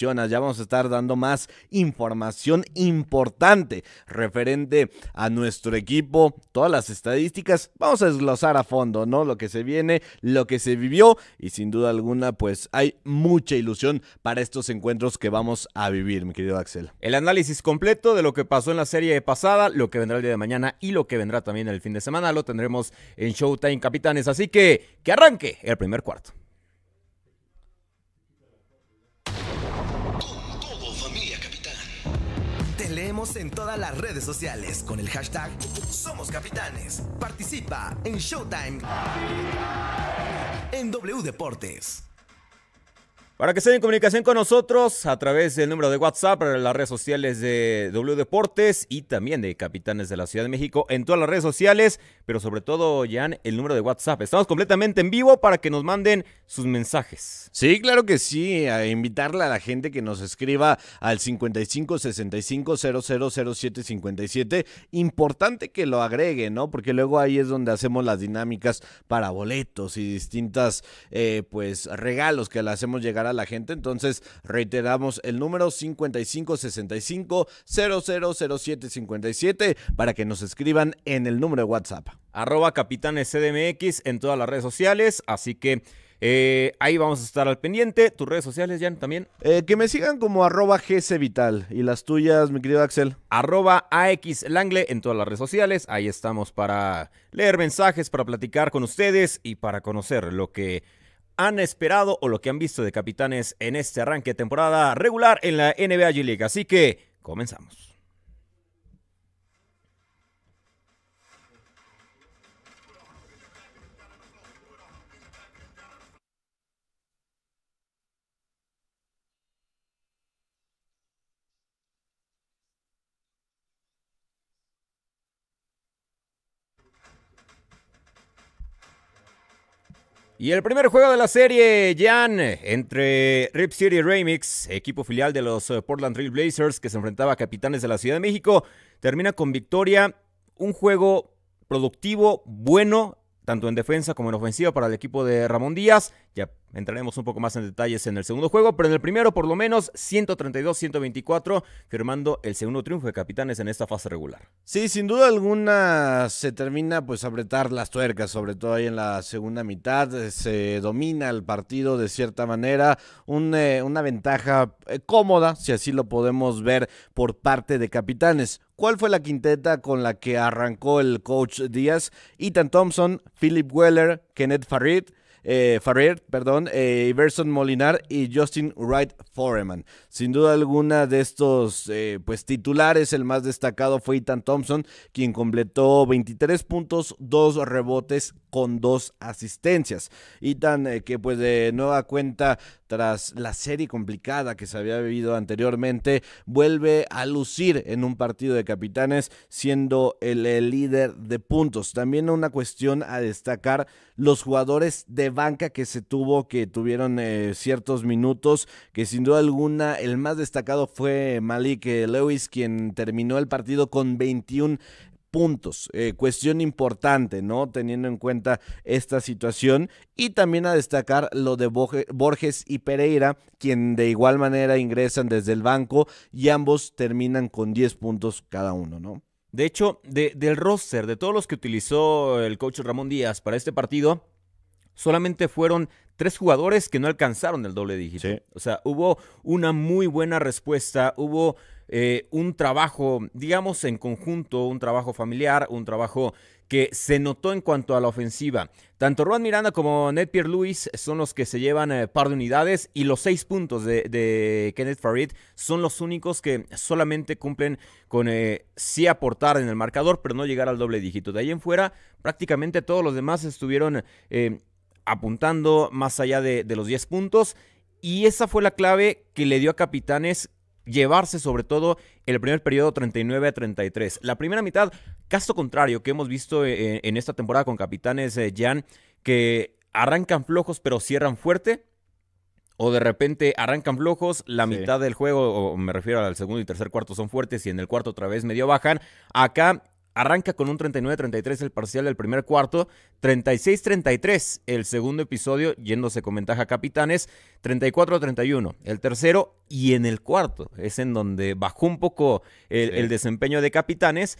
Ya vamos a estar dando más información importante referente a nuestro equipo, todas las estadísticas. Vamos a desglosar a fondo, ¿no? Lo que se viene, lo que se vivió y sin duda alguna, pues hay mucha ilusión para estos encuentros que vamos a vivir, mi querido Axel. El análisis completo de lo que pasó en la serie pasada, lo que vendrá el día de mañana y lo que vendrá también el fin de semana lo tendremos en Showtime Capitanes. Así que que arranque el primer cuarto. en todas las redes sociales con el hashtag Somos Capitanes. Participa en Showtime en W Deportes. Para que estén en comunicación con nosotros a través del número de WhatsApp, para las redes sociales de W Deportes y también de Capitanes de la Ciudad de México en todas las redes sociales, pero sobre todo, Jan, el número de WhatsApp. Estamos completamente en vivo para que nos manden sus mensajes. Sí, claro que sí. A invitarle a la gente que nos escriba al 55 65 Importante que lo agregue, ¿no? Porque luego ahí es donde hacemos las dinámicas para boletos y distintas, eh, pues, regalos que le hacemos llegar la gente. Entonces, reiteramos el número 5565 000757 para que nos escriban en el número de WhatsApp. Arroba en todas las redes sociales. Así que. Eh, ahí vamos a estar al pendiente. Tus redes sociales, Jan, también. Eh, que me sigan como arroba Vital. Y las tuyas, mi querido Axel. Arroba axlangle en todas las redes sociales. Ahí estamos para leer mensajes, para platicar con ustedes y para conocer lo que han esperado o lo que han visto de capitanes en este arranque de temporada regular en la NBA G League. Así que comenzamos. Y el primer juego de la serie, Jan, entre Rip City Remix, equipo filial de los eh, Portland Trail Blazers que se enfrentaba a Capitanes de la Ciudad de México, termina con victoria. Un juego productivo, bueno, tanto en defensa como en ofensiva para el equipo de Ramón Díaz. Ya entraremos un poco más en detalles en el segundo juego, pero en el primero por lo menos 132-124, firmando el segundo triunfo de capitanes en esta fase regular. Sí, sin duda alguna se termina pues apretar las tuercas, sobre todo ahí en la segunda mitad, se domina el partido de cierta manera, eh, una ventaja eh, cómoda, si así lo podemos ver, por parte de capitanes cuál fue la quinteta con la que arrancó el coach Díaz, Ethan Thompson, Philip Weller, Kenneth Farid, eh, perdón, eh, Iverson Molinar y Justin Wright Foreman. Sin duda alguna de estos eh, pues, titulares, el más destacado fue Ethan Thompson, quien completó 23 puntos, 2 rebotes, con dos asistencias. Itan, eh, que pues de nueva cuenta, tras la serie complicada que se había vivido anteriormente, vuelve a lucir en un partido de capitanes, siendo el, eh, líder de puntos. También una cuestión a destacar, los jugadores de banca que se tuvo, que tuvieron eh, ciertos minutos, que sin duda alguna el más destacado fue Malik Lewis, quien terminó el partido con 21 puntos. Eh, cuestión importante, ¿no? Teniendo en cuenta esta situación. Y también a destacar lo de Borges y Pereira, quien de igual manera ingresan desde el banco y ambos terminan con 10 puntos cada uno, ¿no? De hecho, del roster, de todos los que utilizó el coach Ramón Díaz para este partido, solamente fueron tres jugadores que no alcanzaron el doble dígito. O sea, hubo una muy buena respuesta, hubo eh, un trabajo, digamos, en conjunto, un trabajo familiar, un trabajo que se notó en cuanto a la ofensiva. Tanto Juan Miranda como Ned Pierre Luis son los que se llevan eh, par de unidades y los seis puntos de, Kenneth Farid son los únicos que solamente cumplen con eh, sí aportar en el marcador, pero no llegar al doble dígito. De ahí en fuera, prácticamente todos los demás estuvieron apuntando más allá de, de los 10 puntos. Y esa fue la clave que le dio a Capitanes llevarse sobre todo el primer periodo 39 a 33. La primera mitad, caso contrario que hemos visto eh, eh, en, esta temporada con Capitanes eh, Jan, que arrancan flojos pero cierran fuerte. O de repente arrancan flojos, la mitad del juego, o me refiero al segundo y tercer cuarto, son fuertes y en el cuarto otra vez medio bajan. Acá Arranca con un 39-33 el parcial del primer cuarto, 36-33 el segundo episodio, yéndose con ventaja a Capitanes, 34-31 el tercero y en el cuarto es en donde bajó un poco el, el desempeño de Capitanes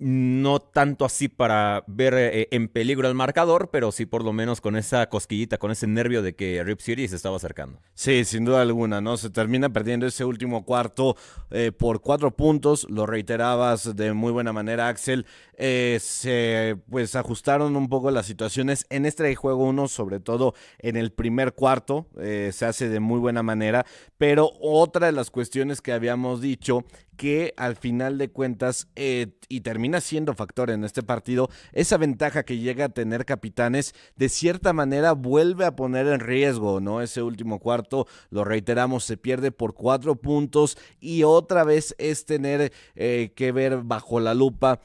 no tanto así para ver eh, eh, en peligro al marcador, pero sí por lo menos con esa cosquillita, con ese nervio de que Rip City se estaba acercando. Sí, sin duda alguna, ¿no? Se termina perdiendo ese último cuarto eh, por cuatro puntos, lo reiterabas de muy buena manera, Axel. Eh, se pues ajustaron un poco las situaciones. En este juego 1, sobre todo en el primer cuarto, eh, se hace de muy buena manera. Pero otra de las cuestiones que habíamos dicho que al final de cuentas eh, y termina siendo factor en este partido, esa ventaja que llega a tener Capitanes de cierta manera vuelve a poner en riesgo, ¿no? Ese último cuarto, lo reiteramos, se pierde por cuatro puntos y otra vez es tener que ver bajo la lupa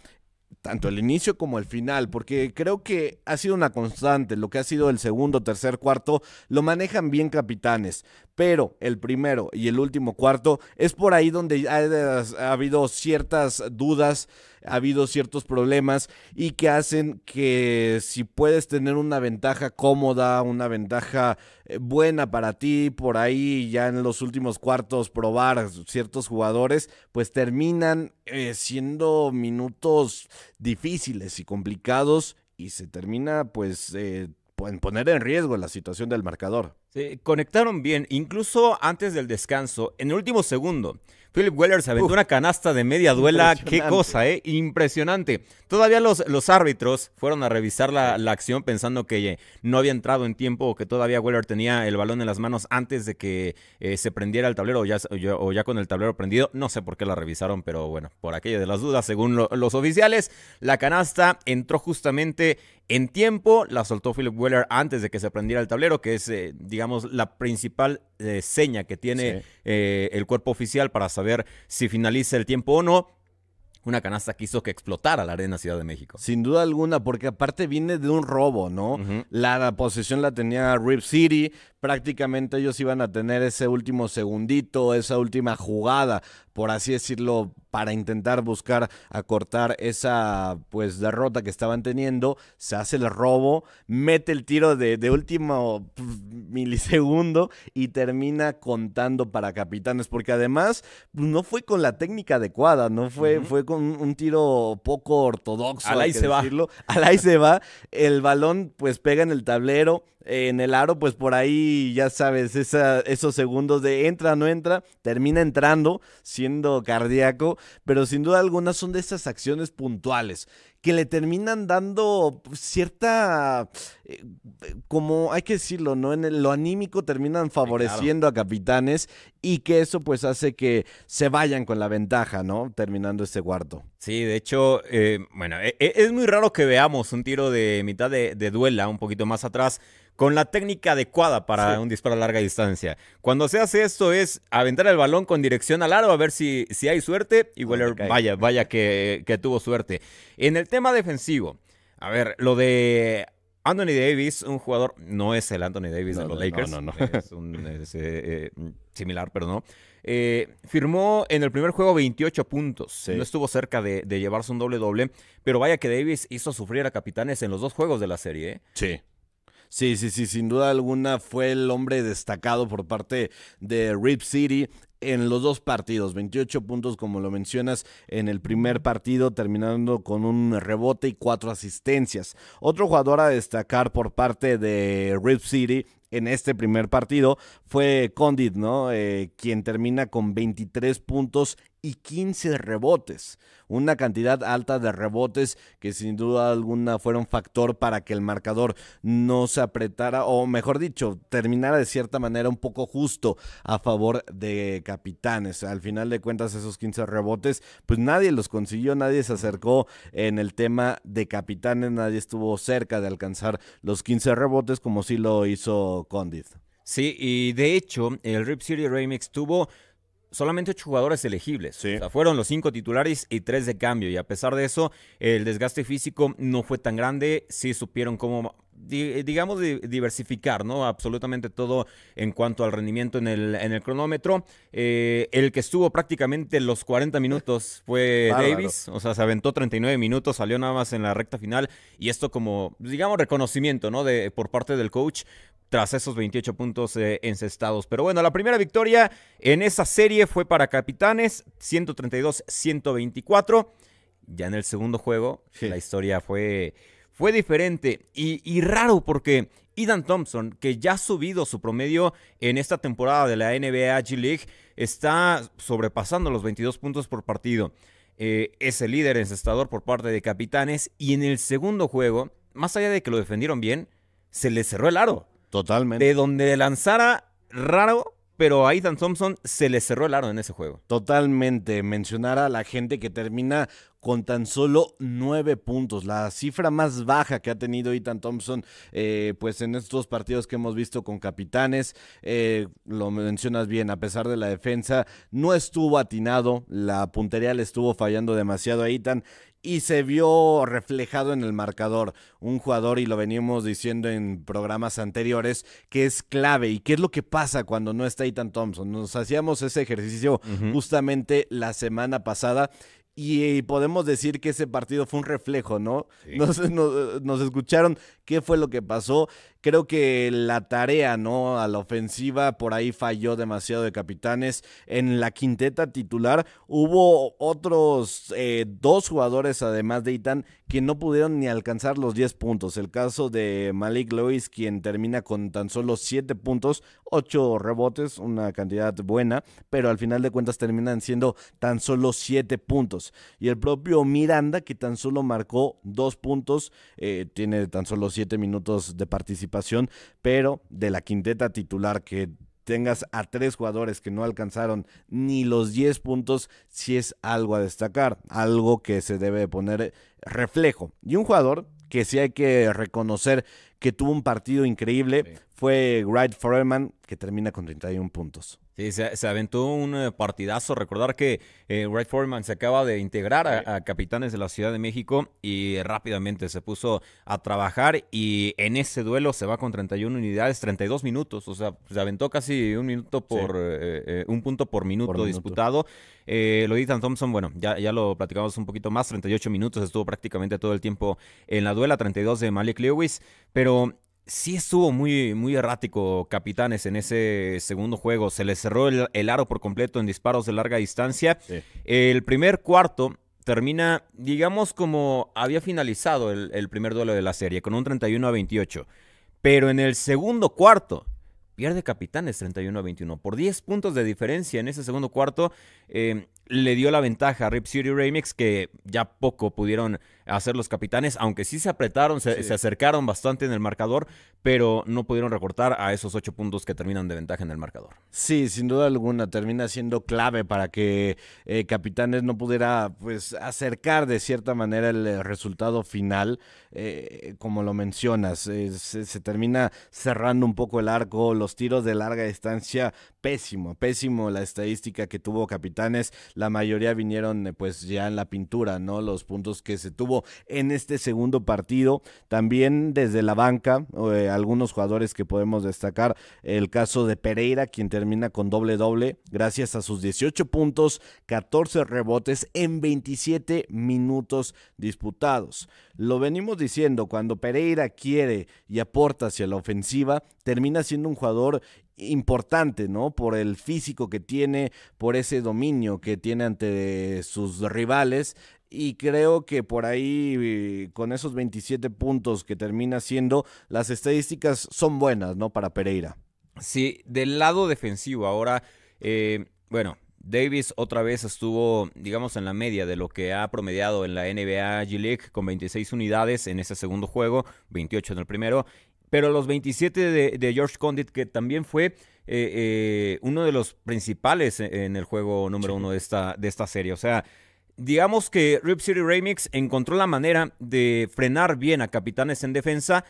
tanto el inicio como el final, porque creo que ha sido una constante, lo que ha sido el segundo, tercer, cuarto, lo manejan bien capitanes pero el primero y el último cuarto es por ahí donde ha, habido ciertas dudas, ha habido ciertos problemas y que hacen que si puedes tener una ventaja cómoda, una ventaja eh, buena para ti, por ahí ya en los últimos cuartos probar ciertos jugadores, pues terminan eh, siendo minutos difíciles y complicados y se termina pues... Eh, pueden poner en riesgo la situación del marcador. Sí, conectaron bien, incluso antes del descanso, en el último segundo. Philip Weller se aventó una canasta de media duela, qué cosa, ¿eh? Impresionante. Todavía los, los árbitros fueron a revisar la, la acción pensando que eh, no había entrado en tiempo o que todavía Weller tenía el balón en las manos antes de que eh, se prendiera el tablero o ya, o ya, con el tablero prendido. No sé por qué la revisaron, pero bueno, por aquella de las dudas, según los oficiales, la canasta entró justamente en tiempo, la soltó Philip Weller antes de que se prendiera el tablero, que es, eh, digamos, la principal eh, seña que tiene eh, el cuerpo oficial para saber si finaliza el tiempo o no. Una canasta quiso que explotara la arena Ciudad de México. Sin duda alguna, porque aparte viene de un robo, ¿no? la, posición la tenía Rip City, prácticamente ellos iban a tener ese último segundito, esa última jugada, por así decirlo, para intentar buscar acortar esa pues derrota que estaban teniendo. Se hace el robo, mete el tiro de, último milisegundo y termina contando para capitanes, porque además pues, no fue con la técnica adecuada, no fue, fue con un tiro poco ortodoxo. se va. Al ahí se va. El balón pues pega en el tablero en el aro, pues por ahí ya sabes, esos segundos de entra, no entra, termina entrando, siendo cardíaco, pero sin duda alguna son de esas acciones puntuales que le terminan dando cierta, eh, como hay que decirlo, ¿no? En lo anímico terminan favoreciendo a capitanes y que eso pues hace que se vayan con la ventaja, ¿no? Terminando este cuarto. Sí, de hecho, eh, bueno, e, e, es muy raro que veamos un tiro de mitad de, duela, un poquito más atrás con la técnica adecuada para un disparo a larga distancia. Cuando se hace esto es aventar el balón con dirección al aro a ver si, si hay suerte y bueno, vaya, vaya que, que, tuvo suerte. En el Tema defensivo. A ver, lo de Anthony Davis, un jugador, no es el Anthony Davis de los Lakers. No, no, no. Es, un, eh, eh, similar, pero no. Eh, firmó en el primer juego 28 puntos. No estuvo cerca de, llevarse un doble-doble, pero vaya que Davis hizo sufrir a Capitanes en los dos juegos de la serie. Sí. Sí, sí, sí, sin duda alguna fue el hombre destacado por parte de Rip City en los dos partidos. 28 puntos, como lo mencionas, en el primer partido, terminando con un rebote y cuatro asistencias. Otro jugador a destacar por parte de Rip City en este primer partido fue Condit, ¿no? Eh, quien termina con 23 puntos y 15 rebotes. Una cantidad alta de rebotes que sin duda alguna fueron factor para que el marcador no se apretara, o mejor dicho, terminara de cierta manera un poco justo a favor de Capitanes. Al final de cuentas, esos 15 rebotes, pues nadie los consiguió, nadie se acercó en el tema de Capitanes, nadie estuvo cerca de alcanzar los 15 rebotes como sí lo hizo Condit. Sí, y de hecho, el Rip City Remix tuvo solamente ocho jugadores elegibles. O sea, fueron los cinco titulares y tres de cambio. Y a pesar de eso, el desgaste físico no fue tan grande. Sí supieron cómo, digamos, diversificar, ¿no? Absolutamente todo en cuanto al rendimiento en el, en el cronómetro. Eh, el que estuvo prácticamente los 40 minutos fue Davis. O sea, se aventó 39 minutos, salió nada más en la recta final. Y esto como, digamos, reconocimiento, ¿no? De, por parte del coach tras esos 28 puntos eh, encestados. Pero bueno, la primera victoria en esa serie fue para Capitanes, 132-124. Ya en el segundo juego, la historia fue, fue diferente y, raro porque Idan Thompson, que ya ha subido su promedio en esta temporada de la NBA G League, está sobrepasando los 22 puntos por partido. Eh, es el líder encestador por parte de Capitanes y en el segundo juego, más allá de que lo defendieron bien, se le cerró el aro. Totalmente. De donde lanzara raro, pero a Ethan Thompson se le cerró el aro en ese juego. Totalmente. Mencionar a la gente que termina con tan solo nueve puntos, la cifra más baja que ha tenido Ethan Thompson, eh, pues en estos partidos que hemos visto con capitanes, eh, lo mencionas bien, a pesar de la defensa, no estuvo atinado, la puntería le estuvo fallando demasiado a Ethan y se vio reflejado en el marcador. Un jugador, y lo venimos diciendo en programas anteriores, que es clave y qué es lo que pasa cuando no está Ethan Thompson. Nos hacíamos ese ejercicio justamente la semana pasada y eh, podemos decir que ese partido fue un reflejo, ¿no? nos, escucharon qué fue lo que pasó Creo que la tarea, ¿no? A la ofensiva por ahí falló demasiado de capitanes. En la quinteta titular hubo otros eh, dos jugadores, además de Itan, que no pudieron ni alcanzar los 10 puntos. El caso de Malik Lewis, quien termina con tan solo 7 puntos, 8 rebotes, una cantidad buena, pero al final de cuentas terminan siendo tan solo 7 puntos. Y el propio Miranda, que tan solo marcó 2 puntos, eh, tiene tan solo 7 minutos de participación pero de la quinteta titular que tengas a tres jugadores que no alcanzaron ni los 10 puntos, si es algo a destacar, algo que se debe poner reflejo. Y un jugador que sí hay que reconocer que tuvo un partido increíble, fue Wright Foreman, que termina con 31 puntos. Sí, se, aventó un eh, partidazo. Recordar que eh, Wright Foreman se acaba de integrar a, Capitanes de la Ciudad de México y eh, rápidamente se puso a trabajar y en ese duelo se va con 31 unidades, 32 minutos. O sea, se aventó casi un minuto por un punto por minuto, disputado. lo de Thompson, bueno, ya, ya lo platicamos un poquito más. 38 minutos estuvo prácticamente todo el tiempo en la duela, 32 de Malik Lewis. Pero pero sí estuvo muy, muy errático Capitanes en ese segundo juego. Se le cerró el, aro por completo en disparos de larga distancia. El primer cuarto termina, digamos, como había finalizado el, primer duelo de la serie, con un 31 a 28. Pero en el segundo cuarto, pierde Capitanes 31 a 21. Por 10 puntos de diferencia en ese segundo cuarto, eh, le dio la ventaja a Rip City Remix, que ya poco pudieron hacer los capitanes, aunque sí se apretaron, se, acercaron bastante en el marcador, pero no pudieron recortar a esos ocho puntos que terminan de ventaja en el marcador. Sí, sin duda alguna, termina siendo clave para que eh, Capitanes no pudiera pues acercar de cierta manera el eh, resultado final, eh, como lo mencionas, se, termina cerrando un poco el arco, los tiros de larga distancia, pésimo, pésimo la estadística que tuvo Capitanes, la mayoría vinieron pues ya en la pintura, ¿no? Los puntos que se tuvo en este segundo partido. También desde la banca, eh, algunos jugadores que podemos destacar, el caso de Pereira, quien termina con doble doble, gracias a sus 18 puntos, 14 rebotes en 27 minutos disputados. Lo venimos diciendo, cuando Pereira quiere y aporta hacia la ofensiva, termina siendo un jugador importante, ¿no? Por el físico que tiene, por ese dominio que tiene ante sus rivales y creo que por ahí con esos 27 puntos que termina siendo, las estadísticas son buenas, ¿no? Para Pereira. Sí, del lado defensivo ahora, eh, bueno, Davis otra vez estuvo, digamos, en la media de lo que ha promediado en la NBA G League con 26 unidades en ese segundo juego, 28 en el primero, pero los 27 de, George Condit, que también fue eh, eh, uno de los principales en el juego número uno de esta, de esta serie. O sea, digamos que Rip City Remix encontró la manera de frenar bien a Capitanes en defensa.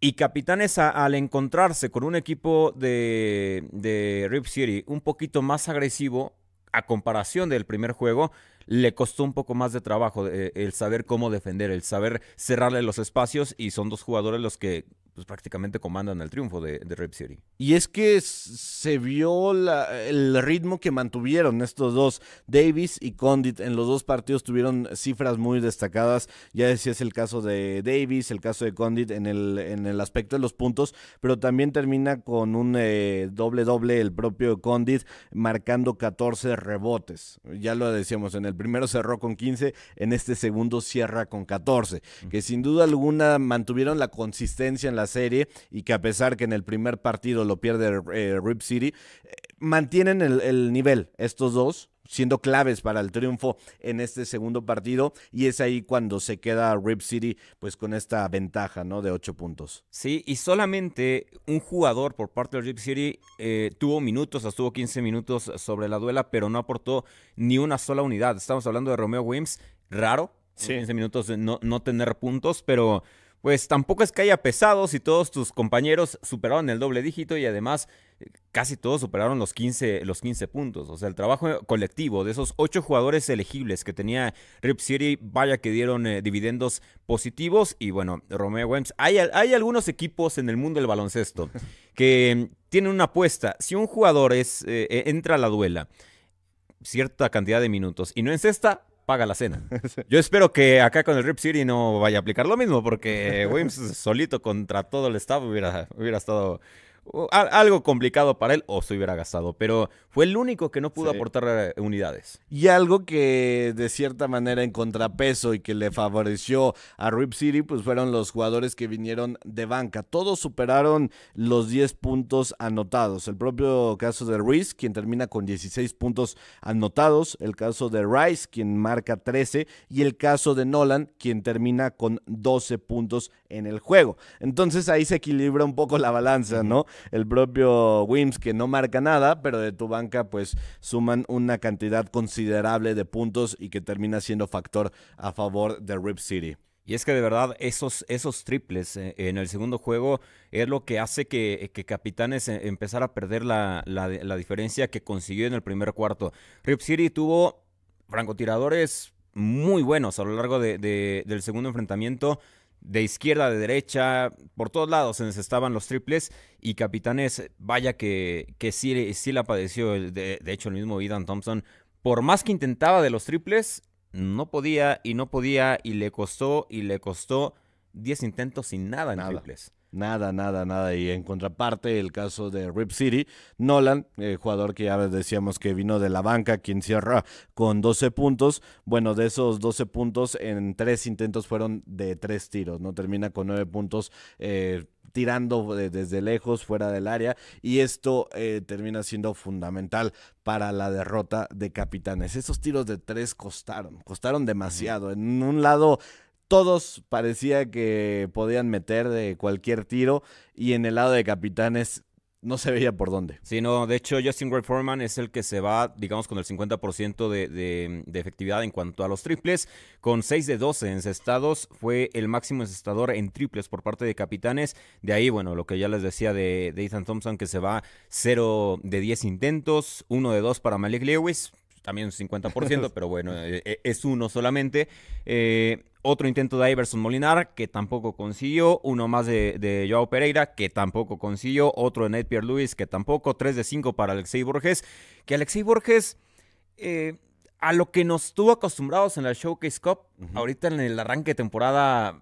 Y Capitanes, al encontrarse con un equipo de, de Rip City un poquito más agresivo, a comparación del primer juego, le costó un poco más de trabajo eh, el saber cómo defender, el saber cerrarle los espacios y son dos jugadores los que pues prácticamente comandan el triunfo de, de Rip City. Y es que se vio el ritmo que mantuvieron estos dos, Davis y Condit, en los dos partidos tuvieron cifras muy destacadas, ya decías el caso de Davis, el caso de Condit en el, en el aspecto de los puntos, pero también termina con un doble-doble eh, el propio Condit, marcando 14 rebotes, ya lo decíamos, en el primero cerró con 15, en este segundo cierra con 14, que sin duda alguna mantuvieron la consistencia en la serie y que a pesar que en el primer partido lo pierde eh, Rip City, eh, mantienen el, nivel estos dos siendo claves para el triunfo en este segundo partido y es ahí cuando se queda Rip City pues con esta ventaja no de ocho puntos. Sí, y solamente un jugador por parte de Rip City eh, tuvo minutos, estuvo 15 minutos sobre la duela, pero no aportó ni una sola unidad. Estamos hablando de Romeo Wims, raro, 15 minutos no tener puntos, pero pues tampoco es que haya pesado si todos tus compañeros superaron el doble dígito y además eh, casi todos superaron los 15, los 15 puntos. O sea, el trabajo colectivo de esos ocho jugadores elegibles que tenía Rip City, vaya que dieron eh, dividendos positivos. Y bueno, Romeo Wems, hay, algunos equipos en el mundo del baloncesto que tienen una apuesta. Si un jugador es, eh, entra a la duela cierta cantidad de minutos y no encesta, paga la cena. Yo espero que acá con el Rip City no vaya a aplicar lo mismo, porque Williams solito contra todo el staff hubiera, hubiera estado algo complicado para él, o se hubiera gastado, pero fue el único que no pudo aportar eh, unidades. Y algo que de cierta manera en contrapeso y que le favoreció a Rip City, pues fueron los jugadores que vinieron de banca. Todos superaron los 10 puntos anotados. El propio caso de Ruiz, quien termina con 16 puntos anotados, el caso de Rice, quien marca 13, y el caso de Nolan, quien termina con 12 puntos en el juego. Entonces ahí se equilibra un poco la balanza, ¿no? el propio Wims, que no marca nada, pero de tu banca, pues suman una cantidad considerable de puntos y que termina siendo factor a favor de Rip City. Y es que de verdad esos, esos triples eh, en el segundo juego es lo que hace que, eh, que Capitanes eh, empezara a perder la, diferencia que consiguió en el primer cuarto. Rip City tuvo francotiradores muy buenos a lo largo del segundo enfrentamiento de izquierda, de derecha, por todos lados se necesitaban los triples y Capitanes, vaya que, que sí, la padeció, de, hecho el mismo Idan Thompson, por más que intentaba de los triples, no podía y no podía y le costó y le costó 10 intentos sin nada en triples. Nada, nada, nada. Y en contraparte, el caso de Rip City, Nolan, eh, jugador que ya decíamos que vino de la banca, quien cierra con 12 puntos. Bueno, de esos 12 puntos, en tres intentos fueron de tres tiros, ¿no? Termina con 9 puntos. Eh, tirando desde lejos, fuera del área, y esto eh, termina siendo fundamental para la derrota de Capitanes. Esos tiros de tres costaron, costaron demasiado. En un lado todos parecía que podían meter de cualquier tiro y en el lado de capitanes no se veía por dónde. Sí, no, de hecho Justin Ray Foreman es el que se va, digamos, con el 50% de, de, efectividad en cuanto a los triples, con 6 de 12 encestados, fue el máximo encestador en triples por parte de Capitanes, de ahí, bueno, lo que ya les decía de, de Ethan Thompson, que se va 0 de 10 intentos, 1 de 2 para Malik Lewis, también un 50%, pero bueno, eh, eh, es uno solamente. Eh, otro intento de Iverson Molinar, que tampoco consiguió. Uno más de, Joao Pereira, que tampoco consiguió. Otro de Nate Pierre Lewis, que tampoco. 3 de 5 para Alexei Borges. Que Alexei Borges, eh, a lo que nos estuvo acostumbrados en la Showcase Cup, ahorita en el arranque de temporada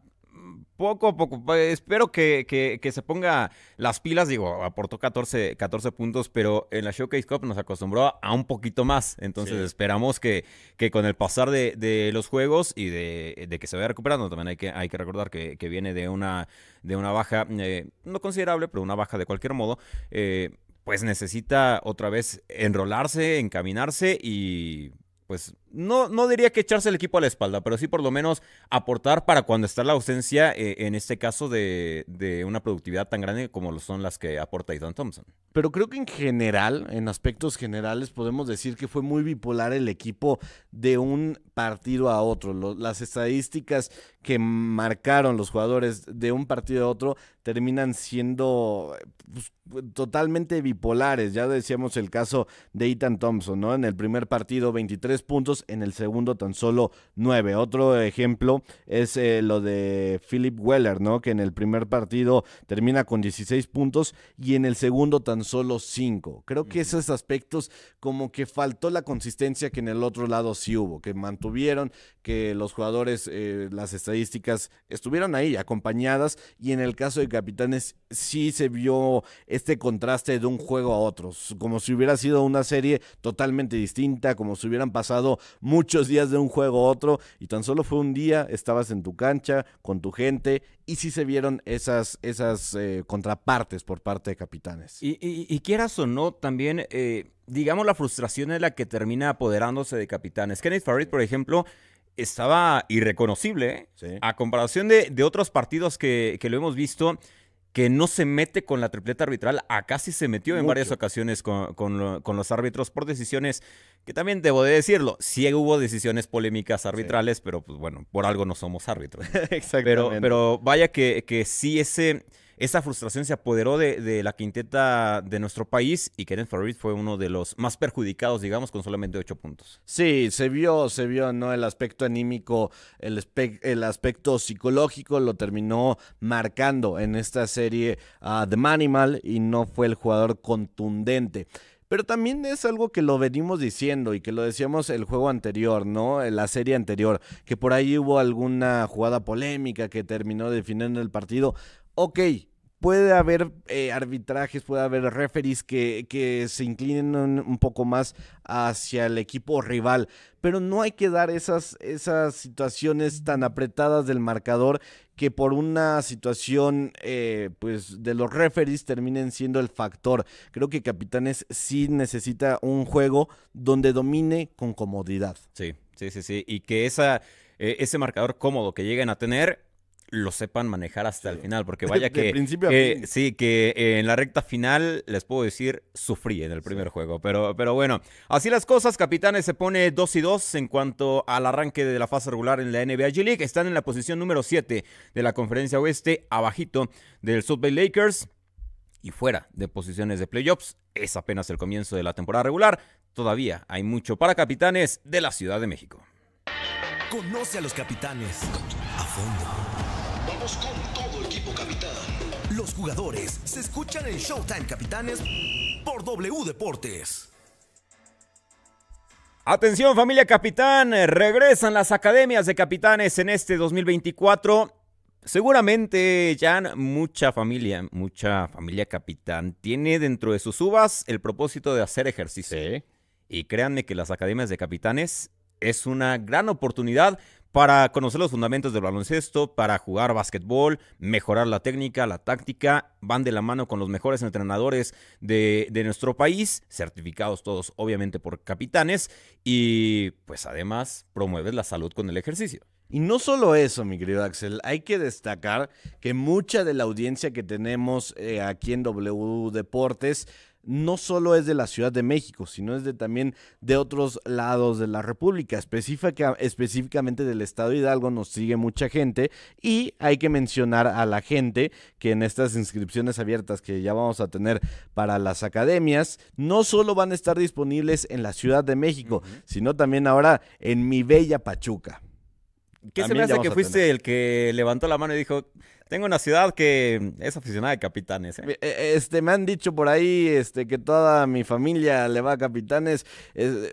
poco a poco. Pues, espero que, se ponga las pilas. Digo, aportó 14, 14 puntos, pero en la Showcase Cup nos acostumbró a un poquito más. Entonces esperamos que, que con el pasar de, los juegos y de, que se vaya recuperando, también hay que, hay que recordar que, viene de una, de una baja, eh, no considerable, pero una baja de cualquier modo. Eh, pues necesita otra vez enrolarse, encaminarse y pues no, no diría que echarse el equipo a la espalda, pero sí por lo menos aportar para cuando está la ausencia, eh, en este caso de, una productividad tan grande como lo son las que aporta Ethan Thompson. Pero creo que en general, en aspectos generales, podemos decir que fue muy bipolar el equipo de un partido a otro. las estadísticas que marcaron los jugadores de un partido a otro terminan siendo pues, totalmente bipolares. Ya decíamos el caso de Ethan Thompson, ¿no? En el primer partido 23 puntos, en el segundo tan solo 9. Otro ejemplo es eh, lo de Philip Weller, ¿no? Que en el primer partido termina con 16 puntos y en el segundo tan solo 5. Creo que esos aspectos como que faltó la consistencia que en el otro lado sí hubo, que mantuvieron, que los jugadores eh, las estrategias estadísticas estuvieron ahí acompañadas y en el caso de Capitanes sí se vio este contraste de un juego a otro, como si hubiera sido una serie totalmente distinta, como si hubieran pasado muchos días de un juego a otro y tan solo fue un día, estabas en tu cancha con tu gente y sí se vieron esas, esas eh, contrapartes por parte de Capitanes. Y, quieras o no, también... Eh, digamos, la frustración es la que termina apoderándose de capitanes. Kenneth Farid, por ejemplo, estaba irreconocible ¿eh? a comparación de, otros partidos que, que lo hemos visto que no se mete con la tripleta arbitral, acá sí se metió en varias ocasiones con, los árbitros por decisiones que también debo de decirlo, sí hubo decisiones polémicas arbitrales, pero pues bueno, por algo no somos árbitros. Exactamente. Pero, vaya que, que sí ese esa frustración se apoderó de, la quinteta de nuestro país y Kenneth Farid fue uno de los más perjudicados, digamos, con solamente ocho puntos. Sí, se vio, se vio, ¿no? El aspecto anímico, el, el aspecto psicológico lo terminó marcando en esta serie a ah, de Manimal y no fue el jugador contundente. Pero también es algo que lo venimos diciendo y que lo decíamos el juego anterior, ¿no? La serie anterior, que por ahí hubo alguna jugada polémica que terminó definiendo el partido. Ok, puede haber eh, arbitrajes, puede haber referees que, que se inclinen un, poco más hacia el equipo rival, pero no hay que dar esas, esas situaciones tan apretadas del marcador que por una situación eh, pues de los referees terminen siendo el factor. Creo que Capitanes sí necesita un juego donde domine con comodidad. Sí, sí, sí, sí, y que esa, eh, ese marcador cómodo que lleguen a tener lo sepan manejar hasta el final, porque vaya que, sí, que eh, en la recta final les puedo decir, sufrí en el primer juego, pero, pero bueno, así las cosas, Capitanes se pone 2 y 2 en cuanto al arranque de la fase regular en la NBA G League, están en la posición número 7 de la conferencia oeste, abajito del South Bay Lakers y fuera de posiciones de playoffs, es apenas el comienzo de la temporada regular, todavía hay mucho para Capitanes de la Ciudad de México. Conoce a los capitanes a fondo con todo equipo capitán. Los jugadores se escuchan en Showtime Capitanes por W Deportes. Atención familia capitán, regresan las academias de capitanes en este 2024. Seguramente ya mucha familia, mucha familia capitán tiene dentro de sus uvas el propósito de hacer ejercicio. Y créanme que las academias de capitanes es una gran oportunidad para conocer los fundamentos del baloncesto, para jugar básquetbol, mejorar la técnica, la táctica, van de la mano con los mejores entrenadores de, nuestro país, certificados todos obviamente por capitanes, y pues además promueves la salud con el ejercicio. Y no solo eso, mi querido Axel, hay que destacar que mucha de la audiencia que tenemos eh, aquí en W Deportes no solo es de la Ciudad de México, sino es de también de otros lados de la República, específica, específicamente del Estado Hidalgo nos sigue mucha gente y hay que mencionar a la gente que en estas inscripciones abiertas que ya vamos a tener para las academias, no solo van a estar disponibles en la Ciudad de México, sino también ahora en mi bella Pachuca. ¿Qué se me hace que fuiste el que levantó la mano y dijo, tengo una ciudad que es aficionada de capitanes? Eh"? E, e, este, me han dicho por ahí este, que toda mi familia le va a capitanes.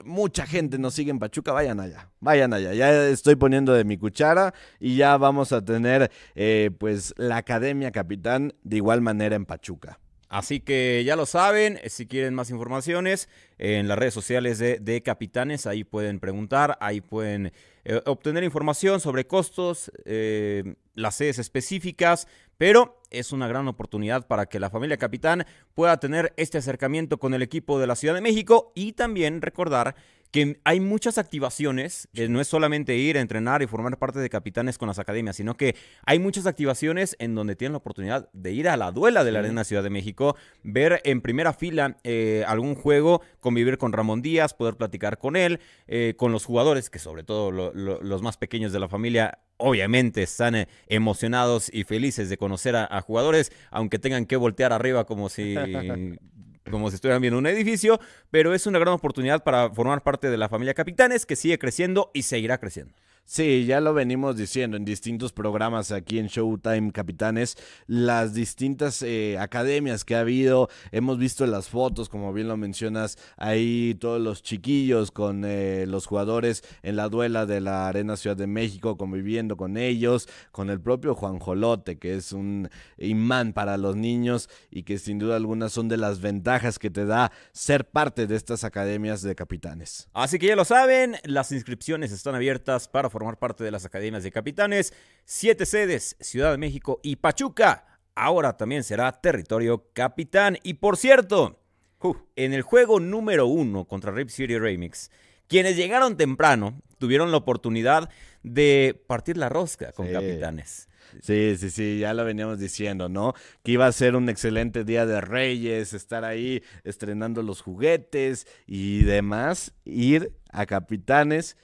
mucha gente nos sigue en Pachuca, vayan allá, vayan allá. Ya estoy poniendo de mi cuchara y ya vamos a tener eh, pues la Academia Capitán de igual manera en Pachuca. Así que ya lo saben, si quieren más informaciones, en las redes sociales de, Capitanes, ahí pueden preguntar, ahí pueden eh, obtener información sobre costos, eh, las sedes específicas, pero es una gran oportunidad para que la familia Capitán pueda tener este acercamiento con el equipo de la Ciudad de México y también recordar que hay muchas activaciones, que no es solamente ir a entrenar y formar parte de capitanes con las academias, sino que hay muchas activaciones en donde tienen la oportunidad de ir a la duela de la Arena Ciudad de México, ver en primera fila eh, algún juego, convivir con Ramón Díaz, poder platicar con él, eh, con los jugadores, que sobre todo los más pequeños de la familia obviamente están eh, emocionados y felices de conocer a, jugadores, aunque tengan que voltear arriba como si como si estuvieran viendo un edificio, pero es una gran oportunidad para formar parte de la familia Capitanes que sigue creciendo y seguirá creciendo. Sí, ya lo venimos diciendo en distintos programas aquí en Showtime Capitanes, las distintas eh, academias que ha habido, hemos visto las fotos, como bien lo mencionas, ahí todos los chiquillos con eh, los jugadores en la duela de la Arena Ciudad de México, conviviendo con ellos, con el propio Juan Jolote, que es un imán para los niños y que sin duda alguna son de las ventajas que te da ser parte de estas academias de capitanes. Así que ya lo saben, las inscripciones están abiertas para formar parte de las academias de capitanes. Siete sedes, Ciudad de México y Pachuca. Ahora también será territorio capitán. Y por cierto, uh. en el juego número uno contra Rip City Remix, quienes llegaron temprano tuvieron la oportunidad de partir la rosca con capitanes. Sí, sí, sí, ya lo veníamos diciendo, ¿no? Que iba a ser un excelente día de Reyes, estar ahí estrenando los juguetes y demás, ir a Capitanes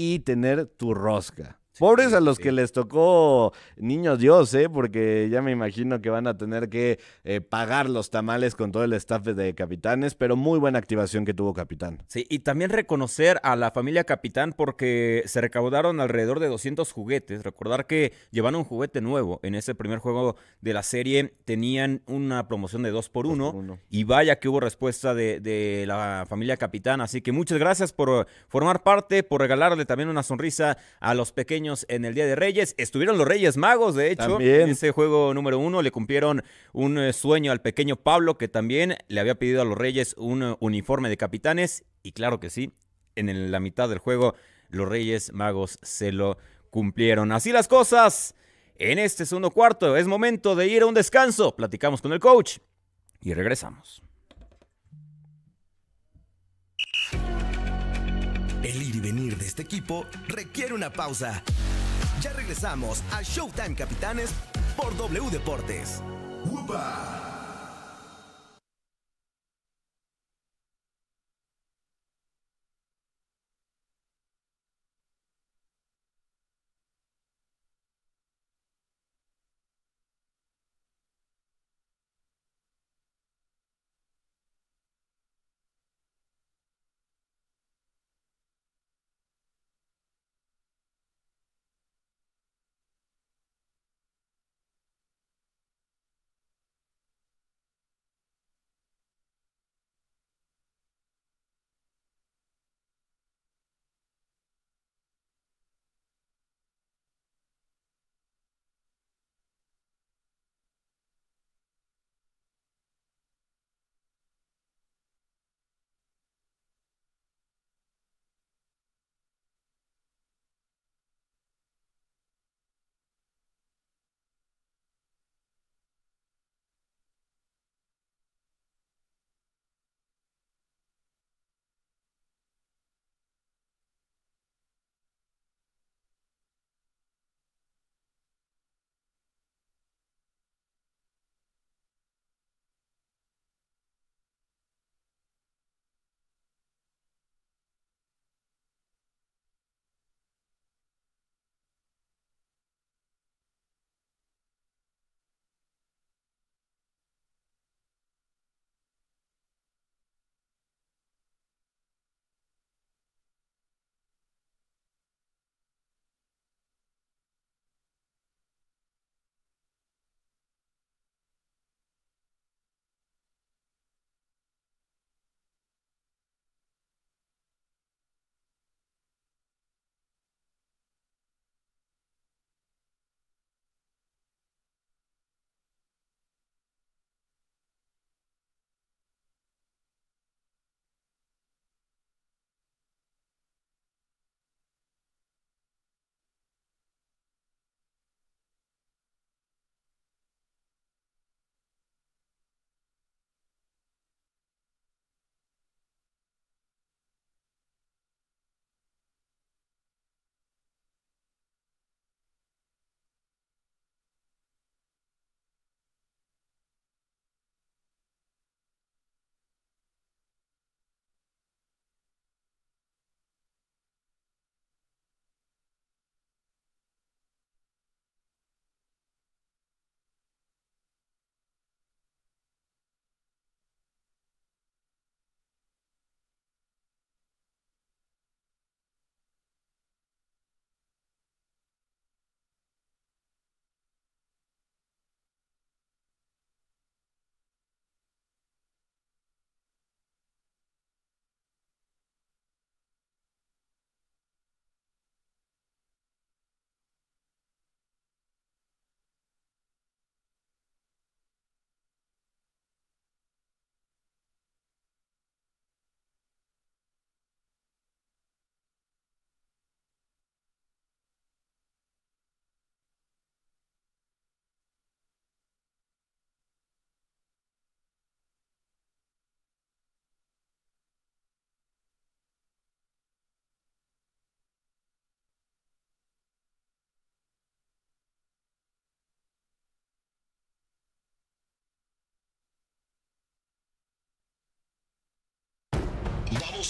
y tener tu rosca. Pobres a los que les tocó niños Dios, ¿eh? porque ya me imagino que van a tener que eh, pagar los tamales con todo el staff de capitanes, pero muy buena activación que tuvo Capitán. Sí, y también reconocer a la familia Capitán porque se recaudaron alrededor de 200 juguetes. Recordar que llevaron un juguete nuevo. En ese primer juego de la serie tenían una promoción de 2 por 1 y vaya que hubo respuesta de la familia Capitán. Así que muchas gracias por formar parte, por regalarle también una sonrisa a los pequeños en el Día de Reyes. Estuvieron los Reyes Magos, de hecho, en ese juego número uno. Le cumplieron un eh, sueño al pequeño Pablo, que también le había pedido a los Reyes un eh, uniforme de capitanes. Y claro que sí, en la mitad del juego, los Reyes Magos se lo cumplieron. Así las cosas. En este segundo cuarto es momento de ir a un descanso. Platicamos con el coach y regresamos. salir y venir de este equipo requiere una pausa. Ya regresamos a Showtime Capitanes por W Deportes.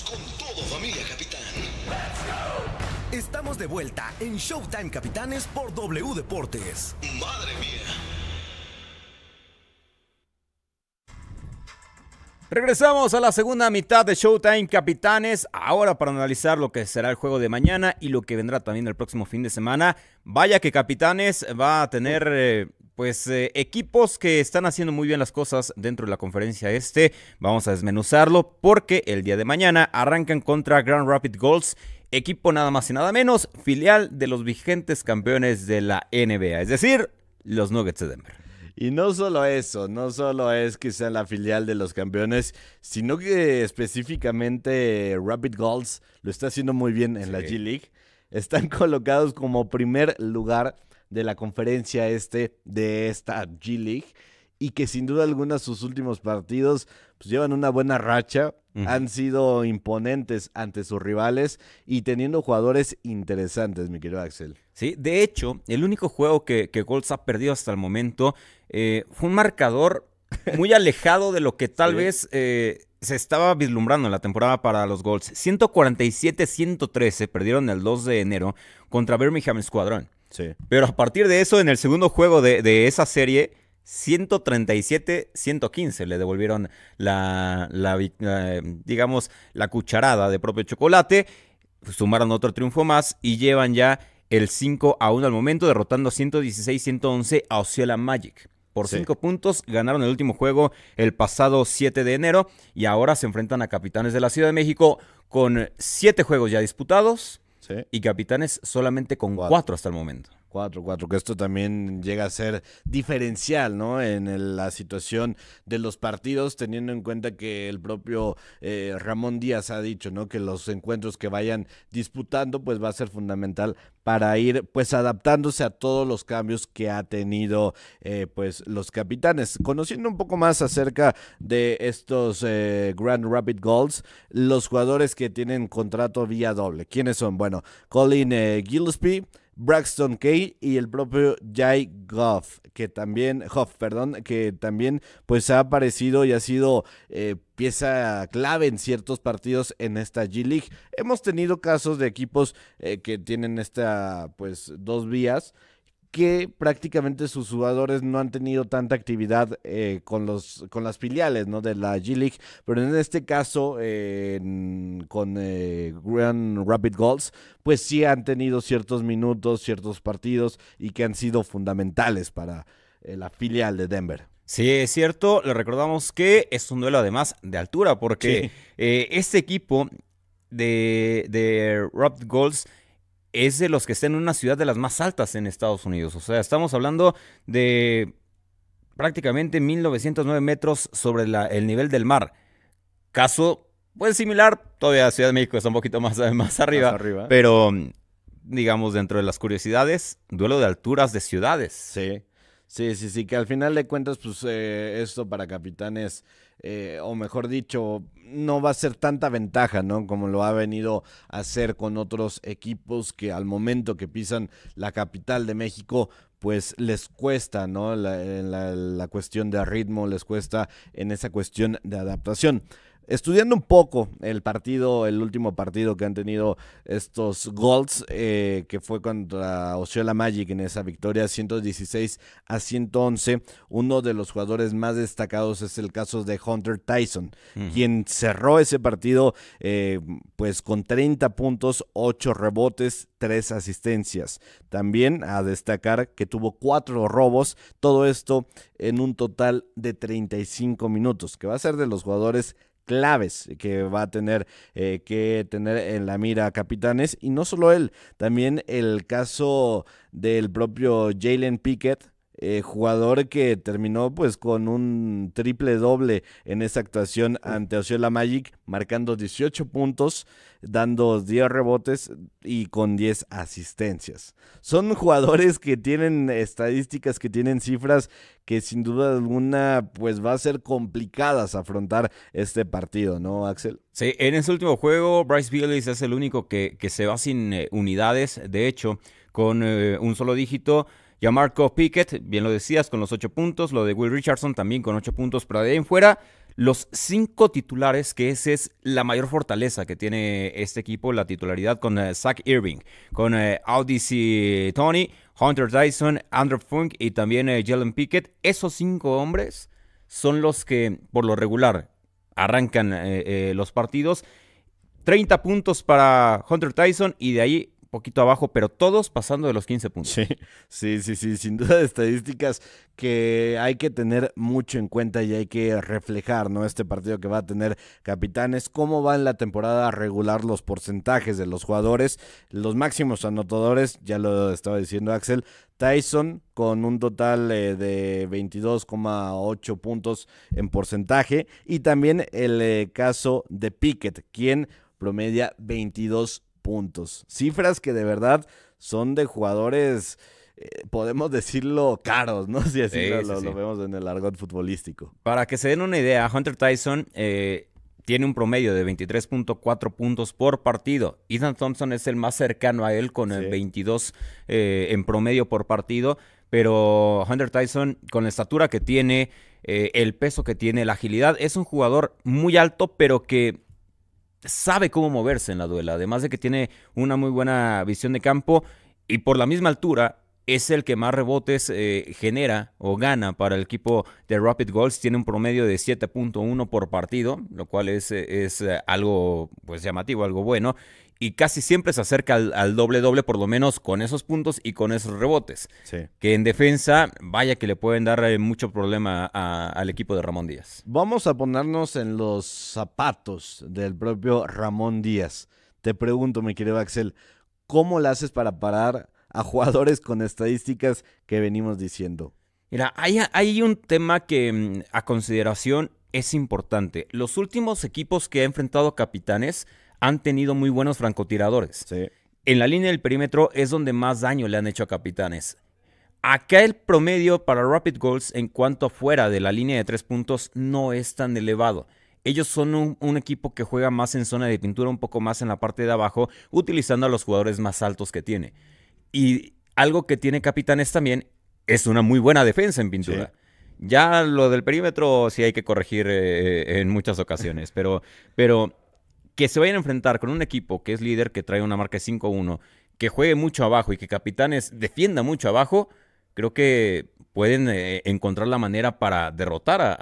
con todo, familia capitán. Estamos de vuelta en Showtime Capitanes por W Deportes. Madre mía. Regresamos a la segunda mitad de Showtime Capitanes, ahora para analizar lo que será el juego de mañana y lo que vendrá también el próximo fin de semana. Vaya que Capitanes va a tener eh, pues eh, equipos que están haciendo muy bien las cosas dentro de la conferencia este. Vamos a desmenuzarlo porque el día de mañana arrancan contra Grand Rapid Goals, equipo nada más y nada menos, filial de los vigentes campeones de la NBA, es decir, los Nuggets de Denver. Y no solo eso, no solo es que sea la filial de los campeones, sino que específicamente Rapid Goals lo está haciendo muy bien en la G League. Están colocados como primer lugar de la conferencia este de esta G League y que sin duda alguna sus últimos partidos pues, llevan una buena racha, han sido imponentes ante sus rivales y teniendo jugadores interesantes, mi querido Axel. Sí, de hecho, el único juego que, que Golds ha perdido hasta el momento eh, fue un marcador muy alejado de lo que tal vez eh, se estaba vislumbrando en la temporada para los Golds. 147-113 perdieron el 2 de enero contra Birmingham Squadron. Pero a partir de eso, en el segundo juego de, esa serie, 137-115 le devolvieron la, digamos, la cucharada de propio chocolate. Sumaron otro triunfo más y llevan ya el 5 a 1 al momento, derrotando 116-111 a Oceola Magic. Por 5 puntos ganaron el último juego el pasado 7 de enero y ahora se enfrentan a Capitanes de la Ciudad de México con 7 juegos ya disputados, y capitanes solamente con cuatro hasta el momento. 4-4, que esto también llega a ser diferencial, ¿no? En la situación de los partidos, teniendo en cuenta que el propio eh, Ramón Díaz ha dicho, ¿no? Que los encuentros que vayan disputando, pues va a ser fundamental para ir, pues, adaptándose a todos los cambios que ha tenido, eh, pues, los capitanes. Conociendo un poco más acerca de estos eh, Grand Rapid Goals, los jugadores que tienen contrato vía doble, ¿quiénes son? Bueno, Colin Gillespie. Braxton Kay y el propio Jai Goff, que también, perdón, que también pues ha aparecido y ha sido eh, pieza clave en ciertos partidos en esta G League. Hemos tenido casos de equipos eh, que tienen esta pues dos vías que prácticamente sus jugadores no han tenido tanta actividad eh, con, los, con las filiales ¿no? de la G-League, pero en este caso eh, con eh, Grand Rapid Goals, pues sí han tenido ciertos minutos, ciertos partidos y que han sido fundamentales para la filial de Denver. Sí, es cierto, le recordamos que es un duelo además de altura, porque este equipo de, de Rapid Goals es de los que estén en una ciudad de las más altas en Estados Unidos. O sea, estamos hablando de prácticamente 1909 metros sobre el nivel del mar. Caso, pues similar, todavía Ciudad de México está un poquito más, más, arriba, pero digamos dentro de las curiosidades, duelo de alturas de ciudades. Sí, sí, sí, sí, que al final de cuentas, pues eh, esto para capitanes eh, o mejor dicho, no va a ser tanta ventaja, ¿no? Como lo ha venido a hacer con otros equipos que al momento que pisan la capital de México, pues les cuesta, ¿no? la cuestión de ritmo, les cuesta en esa cuestión de adaptación. Estudiando un poco el partido, el último partido que han tenido estos Golds, eh, que fue contra Oceola Magic en esa victoria 116 a 111, uno de los jugadores más destacados es el caso de Hunter Tyson, quien cerró ese partido eh, pues con 30 puntos, 8 rebotes, 3 asistencias. También a destacar que tuvo 4 robos, todo esto en un total de 35 minutos, que va a ser de los jugadores claves que va a tener eh, que tener en la mira Capitanes. Y no solo él, también el caso del propio Jalen Pickett eh, jugador que terminó pues con un triple doble en esa actuación ante Osceola Magic, marcando 18 puntos, dando 10 rebotes y con 10 asistencias. Son jugadores que tienen estadísticas, que tienen cifras que sin duda alguna pues va a ser complicadas afrontar este partido, ¿no, Axel? Sí, en ese último juego Bryce Billis es el único que, que se va sin eh, unidades, de hecho, con eh, un solo dígito. Yamarco Marco Pickett, bien lo decías, con los ocho puntos. Lo de Will Richardson también con ocho puntos. Pero de ahí en fuera, los cinco titulares, que esa es la mayor fortaleza que tiene este equipo, la titularidad con eh, Zach Irving, con Odyssey eh, Tony, Hunter Tyson, Andrew Funk y también eh, Jalen Pickett. Esos cinco hombres son los que, por lo regular, arrancan los partidos. 30 puntos para Hunter Tyson y de ahí poquito abajo, pero todos pasando de los 15 puntos. Sí, sí, sí, sin duda de estadísticas que hay que tener mucho en cuenta y hay que reflejar, ¿no? Este partido que va a tener Capitanes, cómo va en la temporada a regular los porcentajes de los jugadores, los máximos anotadores, ya lo estaba diciendo Axel, Tyson con un total eh, de 22,8 puntos en porcentaje y también el eh, caso de Pickett, quien promedia 22 puntos. Cifras que de verdad son de jugadores, eh, podemos decirlo, caros, ¿no? Si así lo, vemos en el argot futbolístico. Para que se den una idea, Hunter Tyson eh, tiene un promedio de 23.4 puntos por partido. Ethan Thompson es el más cercano a él con el 22 eh, en promedio por partido. Pero Hunter Tyson, con la estatura que tiene, el peso que tiene, la agilidad, es un jugador muy alto, pero que sabe cómo moverse en la duela, además de que tiene una muy buena visión de campo y por la misma altura es el que más rebotes eh, genera o gana para el equipo de Rapid Goals. Tiene un promedio de 7.1 por partido, lo cual es, eh, es eh, algo pues, llamativo, algo bueno y casi siempre se acerca al, doble doble, por lo menos con esos puntos y con esos rebotes. Que en defensa, vaya que le pueden dar eh, mucho problema al equipo de Ramón Díaz. Vamos a ponernos en los zapatos del propio Ramón Díaz. Te pregunto, mi querido Axel, ¿cómo lo haces para parar a jugadores con estadísticas que venimos diciendo? Mira, hay un tema que mm, a consideración es importante. Los últimos equipos que ha enfrentado Capitanes han tenido muy buenos francotiradores. En la línea del perímetro es donde más daño le han hecho a Capitanes. Acá el promedio para Rapid Goals en cuanto fuera de la línea de tres puntos no es tan elevado. Ellos son un, equipo que juega más en zona de pintura, un poco más en la parte de abajo, utilizando a los jugadores más altos que tiene. Y algo que tiene Capitanes también es una muy buena defensa en pintura. Ya lo del perímetro sí hay que corregir eh, eh, en muchas ocasiones, pero, pero que se vayan a enfrentar con un equipo que es líder, que trae una marca 5-1, que juegue mucho abajo y que Capitanes defienda mucho abajo, creo que pueden eh, encontrar la manera para derrotar a,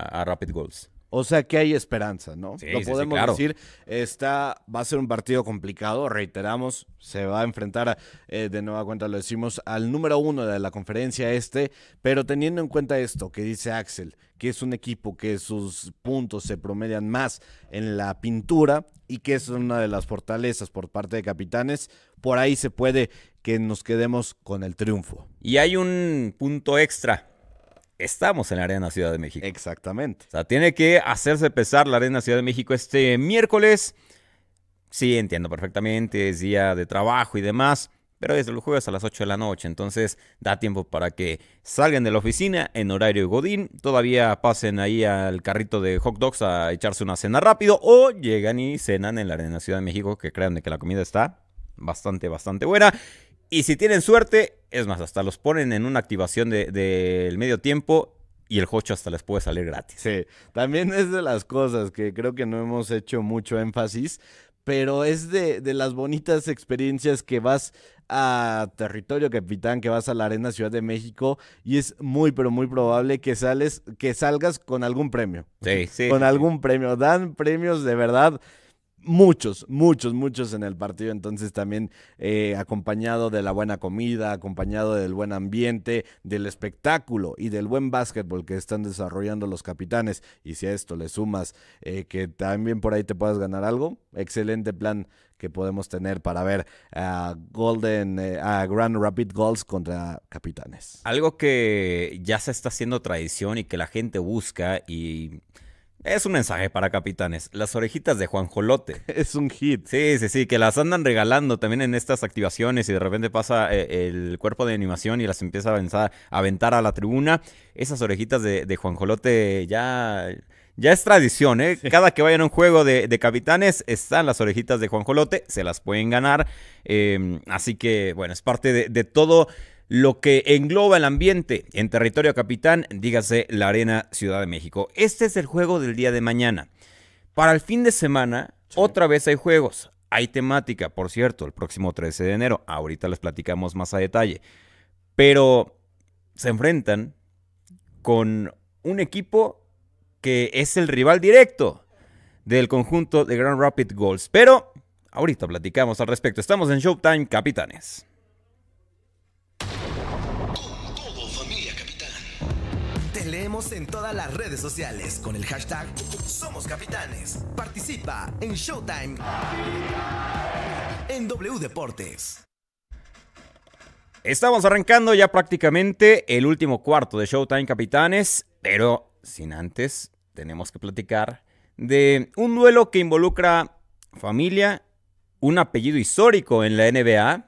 a Rapid Goals. O sea que hay esperanza, ¿no? Lo podemos decir. Está, va a ser un partido complicado, reiteramos, se va a enfrentar, eh, de nueva cuenta lo decimos, al número uno de la conferencia este, pero teniendo en cuenta esto que dice Axel, que es un equipo que sus puntos se promedian más en la pintura y que es una de las fortalezas por parte de Capitanes, por ahí se puede que nos quedemos con el triunfo. Y hay un punto extra estamos en la Arena Ciudad de México. Exactamente. O sea, tiene que hacerse pesar la Arena Ciudad de México este miércoles. Sí, entiendo perfectamente, es día de trabajo y demás, pero desde los jueves a las 8 de la noche, entonces da tiempo para que salgan de la oficina en horario Godín, todavía pasen ahí al carrito de hot dogs a echarse una cena rápido o llegan y cenan en la Arena Ciudad de México, que créanme que la comida está bastante, bastante buena. Y si tienen suerte, es más, hasta los ponen en una activación del medio tiempo y el hocho hasta les puede salir gratis. Sí, también es de las cosas que creo que no hemos hecho mucho énfasis, pero es de, de, las bonitas experiencias que vas a territorio capitán, que vas a la Arena Ciudad de México y es muy pero muy probable que sales que salgas con algún premio. Sí, sí. Con algún premio, dan premios de verdad muchos, muchos, muchos en el partido. Entonces también eh, acompañado de la buena comida, acompañado del buen ambiente, del espectáculo y del buen básquetbol que están desarrollando los capitanes. Y si a esto le sumas eh, que también por ahí te puedas ganar algo, excelente plan que podemos tener para ver a Golden, eh, Grand Rapid Goals contra Capitanes. Algo que ya se está haciendo tradición y que la gente busca y es un mensaje para capitanes. Las orejitas de Juan Jolote. es un hit. Sí, sí, sí, que las andan regalando también en estas activaciones y de repente pasa eh, el cuerpo de animación y las empieza a a aventar a la tribuna. Esas orejitas de, Juan Jolote ya... Ya es tradición, ¿eh? Cada que vayan a un juego de, capitanes están las orejitas de Juan Jolote, se las pueden ganar. Em, así que, bueno, es parte de todo lo que engloba el ambiente en territorio capitán, dígase la Arena Ciudad de México. Este es el juego del día de mañana. Para el fin de semana, otra vez hay juegos. Hay temática, por cierto, el próximo 13 de enero. Ahorita les platicamos más a detalle. Pero se enfrentan con un equipo que es el rival directo del conjunto de Grand Rapid Goals. Pero ahorita platicamos al respecto. Estamos en Showtime Capitanes. en todas las redes sociales con el hashtag Somos Capitanes. Participa en Showtime en W Deportes. Estamos arrancando ya prácticamente el último cuarto de Showtime Capitanes, pero sin antes tenemos que platicar de un duelo que involucra familia, un apellido histórico en la NBA.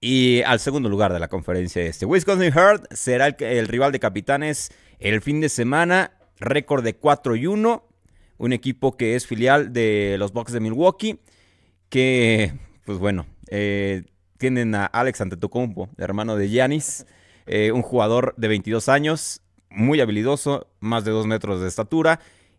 Y al segundo lugar de la conferencia este. Wisconsin Heart será el rival de Capitanes el fin de semana, récord de 4 y 1. Un equipo que es filial de los Bucks de Milwaukee. Que, pues bueno, eh, tienen a Alex Antetokounmpo, hermano de Giannis. Eh, un jugador de 22 años, muy habilidoso, más de 2 metros de estatura.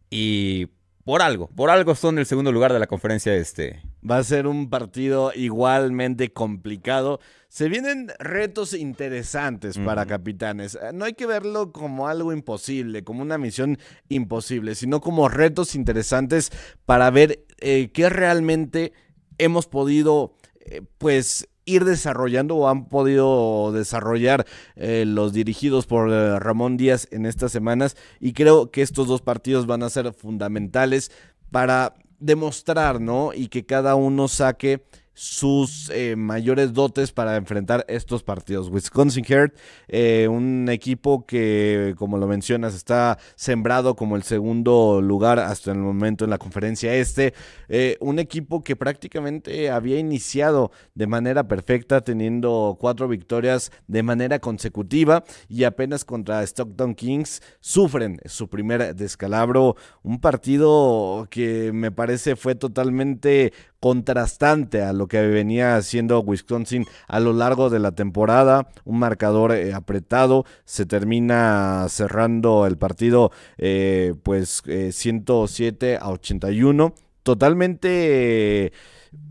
Y por algo, por algo son el segundo lugar de la conferencia este. Va a ser un partido igualmente complicado. Se vienen retos interesantes para capitanes. Eh, no hay que verlo como algo imposible, como una misión imposible, sino como retos interesantes para ver eh, qué realmente hemos podido eh, pues ir desarrollando o han podido desarrollar eh, los dirigidos por eh, Ramón Díaz en estas semanas y creo que estos dos partidos van a ser fundamentales para demostrar, ¿no? Y que cada uno saque sus eh, mayores dotes para enfrentar estos partidos. Wisconsin Herd, eh, un equipo que, como lo mencionas, está sembrado como el segundo lugar hasta el momento en la conferencia este. Eh, un equipo que prácticamente había iniciado de manera perfecta, teniendo cuatro victorias de manera consecutiva y apenas contra Stockton Kings sufren su primer descalabro. Un partido que me parece fue totalmente contrastante a lo que venía haciendo Wisconsin a lo largo de la temporada. Un marcador eh, apretado. Se termina cerrando el partido eh, pues 107 eh, a 81. Totalmente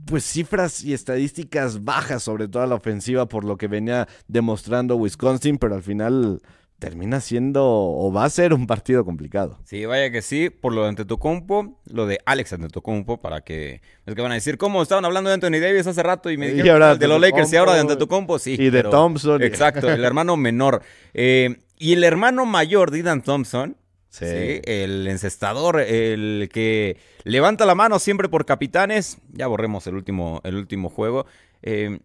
pues cifras y estadísticas bajas sobre toda la ofensiva por lo que venía demostrando Wisconsin, pero al final termina siendo o va a ser un partido complicado. Sí, vaya que sí, por lo de compo, lo de Alex compo, para que es que van a decir cómo estaban hablando de Anthony Davis hace rato y me dijeron de los Lakers y ahora de Antetokounmpo, sí. Y de Thompson. Exacto, el hermano menor. Eh, y el hermano mayor, Didan Thompson, Sí. El encestador, el que levanta la mano siempre por capitanes. Ya borremos el último, el último juego. Eh,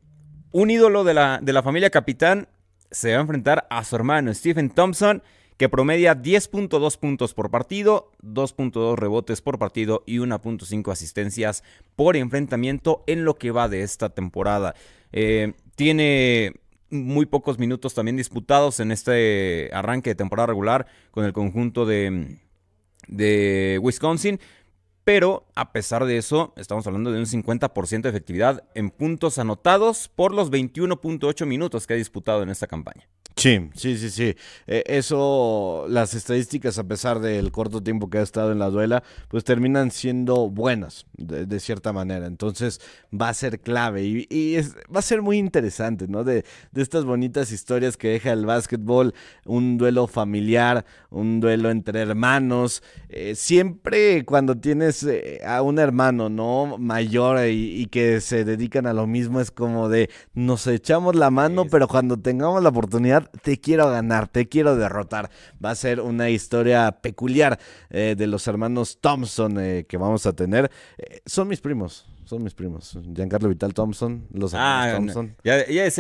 un ídolo de de la familia capitán se va a enfrentar a su hermano Stephen Thompson, que promedia 10.2 puntos por partido, 2.2 rebotes por partido y 1.5 asistencias por enfrentamiento en lo que va de esta temporada. Eh, tiene muy pocos minutos también disputados en este arranque de temporada regular con el conjunto de Wisconsin, pero a pesar de eso, estamos hablando de un 50% de efectividad en puntos anotados por los 21.8 minutos que ha disputado en esta campaña. Sí, sí, sí, sí. Eh, eso, las estadísticas, a pesar del corto tiempo que ha estado en la duela, pues terminan siendo buenas, de, cierta manera. Entonces, va a ser clave y, va a ser muy interesante, ¿no? De, estas bonitas historias que deja el básquetbol, un duelo familiar, un duelo entre hermanos. Eh, siempre cuando tienes pues, eh, a un hermano, ¿no? Mayor y, que se dedican a lo mismo, es como de nos echamos la mano, pero cuando tengamos la oportunidad, te quiero ganar, te quiero derrotar. Va a ser una historia peculiar eh, de los hermanos Thompson eh, que vamos a tener. son mis primos. Son mis primos. Giancarlo Vital Thompson, los ah, Thompson. Ya, es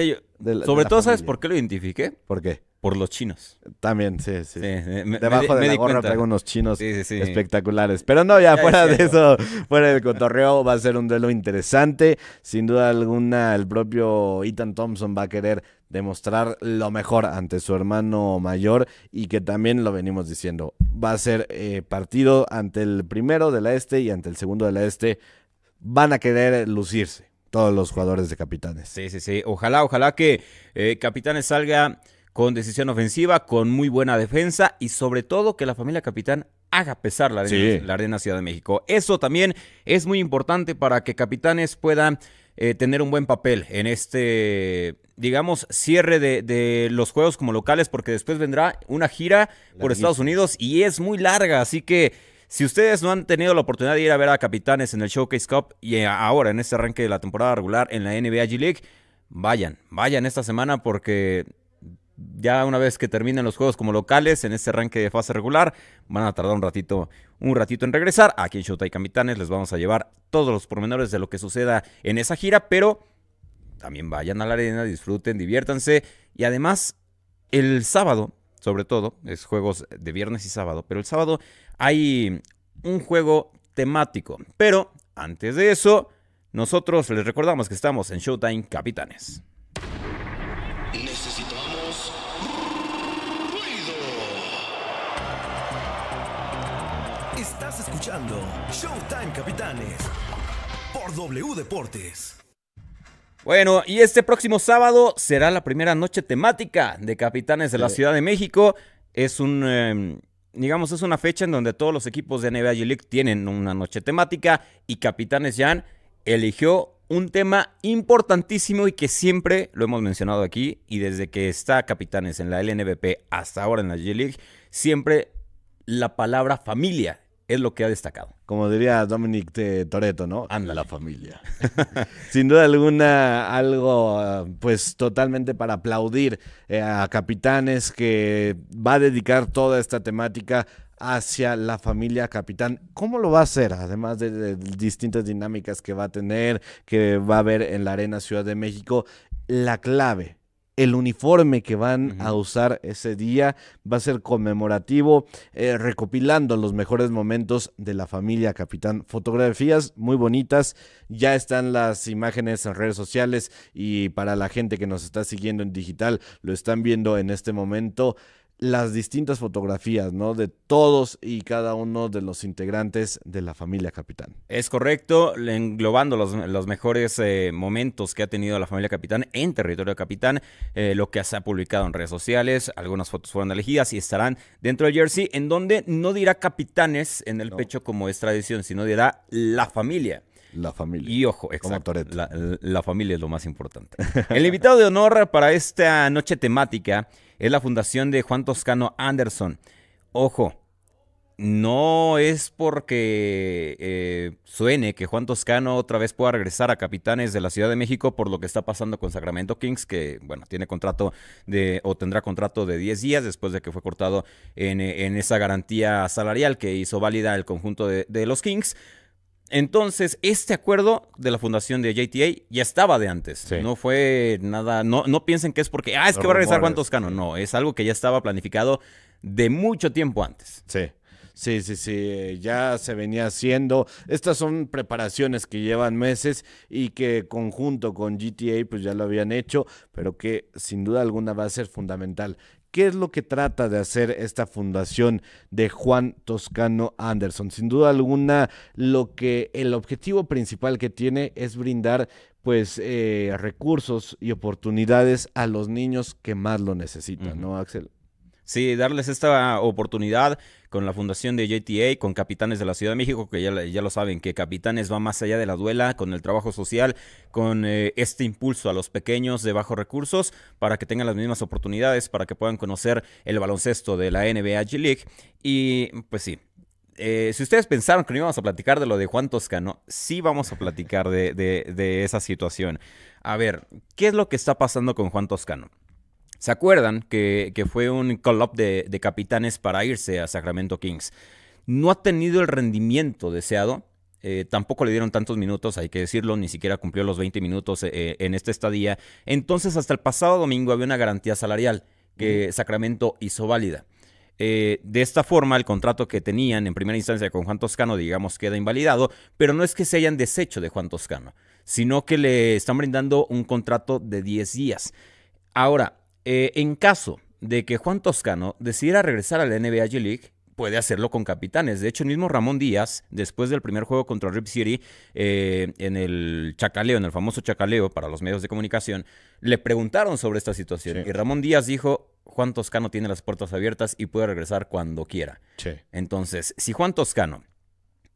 Sobre todo, ¿sabes por qué lo identifiqué? ¿Por qué? Por los chinos. También, sí, sí. Debajo de la gorra unos chinos espectaculares. Pero no, ya, fuera de eso, fuera del cotorreo, va a ser un duelo interesante. Sin duda alguna, el propio Ethan Thompson va a querer demostrar lo mejor ante su hermano mayor y que también lo venimos diciendo. Va a ser eh, partido ante el primero de la este y ante el segundo de la este. Van a querer lucirse todos los jugadores de Capitanes. Sí, sí, sí. Ojalá, ojalá que eh, Capitanes salga con decisión ofensiva, con muy buena defensa y sobre todo que la familia Capitán haga pesar la arena, la arena Ciudad de México. Eso también es muy importante para que Capitanes puedan eh, tener un buen papel en este, digamos, cierre de, los juegos como locales, porque después vendrá una gira por Estados Unidos y es muy larga, así que si ustedes no han tenido la oportunidad de ir a ver a Capitanes en el Showcase Cup y ahora en este arranque de la temporada regular en la NBA G League, vayan, vayan esta semana porque ya una vez que terminen los juegos como locales en este arranque de fase regular, van a tardar un ratito, un ratito en regresar. Aquí en Showtime Capitanes les vamos a llevar todos los pormenores de lo que suceda en esa gira, pero también vayan a la arena, disfruten, diviértanse. Y además, el sábado, sobre todo, es juegos de viernes y sábado, pero el sábado hay un juego temático. Pero antes de eso, nosotros les recordamos que estamos en Showtime Capitanes. escuchando Showtime Capitanes por W Deportes. Bueno, y este próximo sábado será la primera noche temática de Capitanes de la Ciudad de México. Es un, em, digamos, es una fecha en donde todos los equipos de NBA G League tienen una noche temática y Capitanes Jan eligió un tema importantísimo y que siempre lo hemos mencionado aquí y desde que está Capitanes en la LNBP hasta ahora en la G League, siempre la palabra familia es lo que ha destacado. Como diría Dominic Toretto, Toreto, ¿no? Anda la familia. Sin duda alguna, algo pues totalmente para aplaudir eh, a Capitanes que va a dedicar toda esta temática hacia la familia capitán. ¿Cómo lo va a hacer? Además de, de, distintas dinámicas que va a tener, que va a haber en la Arena Ciudad de México, la clave el uniforme que van a usar ese día va a ser conmemorativo, eh, recopilando los mejores momentos de la familia Capitán. Fotografías muy bonitas, ya están las imágenes en redes sociales y para la gente que nos está siguiendo en digital, lo están viendo en este momento las distintas fotografías, ¿no? De todos y cada uno de los integrantes de la familia Capitán. Es correcto, englobando los, mejores eh, momentos que ha tenido la familia Capitán en territorio Capitán, eh, lo que se ha publicado en redes sociales, algunas fotos fueron elegidas y estarán dentro del jersey, en donde no dirá capitanes en el pecho como es tradición, sino dirá la familia. La familia. Y ojo, exacto. La, la, familia es lo más importante. El invitado de honor para esta noche temática es la fundación de Juan Toscano Anderson. Ojo, no es porque eh, suene que Juan Toscano otra vez pueda regresar a Capitanes de la Ciudad de México por lo que está pasando con Sacramento Kings, que bueno, tiene contrato de, o tendrá contrato de 10 días después de que fue cortado eh, en, esa garantía salarial que hizo válida el conjunto de, de los Kings. Entonces, este acuerdo de la fundación de JTA ya estaba de antes. No fue nada, no, piensen que es porque, ah, es que va a regresar Juan Toscano. No, es algo que ya estaba planificado de mucho tiempo antes. Sí. Sí, sí, sí, eh, ya se venía haciendo. Estas son preparaciones que llevan meses y que conjunto con GTA pues ya lo habían hecho, pero que sin duda alguna va a ser fundamental ¿Qué es lo que trata de hacer esta fundación de Juan Toscano Anderson? Sin duda alguna, lo que el objetivo principal que tiene es brindar pues eh, recursos y oportunidades a los niños que más lo necesitan, ¿no, Axel? Sí, darles esta oportunidad con la fundación de JTA, con Capitanes de la Ciudad de México, que ya, lo saben, que Capitanes va más allá de la duela, con el trabajo social, con eh, este impulso a los pequeños de bajos recursos, para que tengan las mismas oportunidades, para que puedan conocer el baloncesto de la NBA G League. Y pues sí, eh, si ustedes pensaron que no íbamos a platicar de lo de Juan Toscano, sí vamos a platicar de, de, de, esa situación. A ver, ¿qué es lo que está pasando con Juan Toscano? ¿Se acuerdan que, fue un call-up de, capitanes para irse a Sacramento Kings? No ha tenido el rendimiento deseado, eh, tampoco le dieron tantos minutos, hay que decirlo, ni siquiera cumplió los 20 minutos eh, en esta estadía. Entonces, hasta el pasado domingo había una garantía salarial que Sacramento hizo válida. Eh, de esta forma, el contrato que tenían en primera instancia con Juan Toscano, digamos, queda invalidado, pero no es que se hayan deshecho de Juan Toscano, sino que le están brindando un contrato de 10 días. Ahora, eh, en caso de que Juan Toscano decidiera regresar a la NBA G League, puede hacerlo con capitanes. De hecho, el mismo Ramón Díaz, después del primer juego contra Rip City, eh, en el chacaleo, en el famoso chacaleo para los medios de comunicación, le preguntaron sobre esta situación. Y Ramón Díaz dijo, Juan Toscano tiene las puertas abiertas y puede regresar cuando quiera. Entonces, si Juan Toscano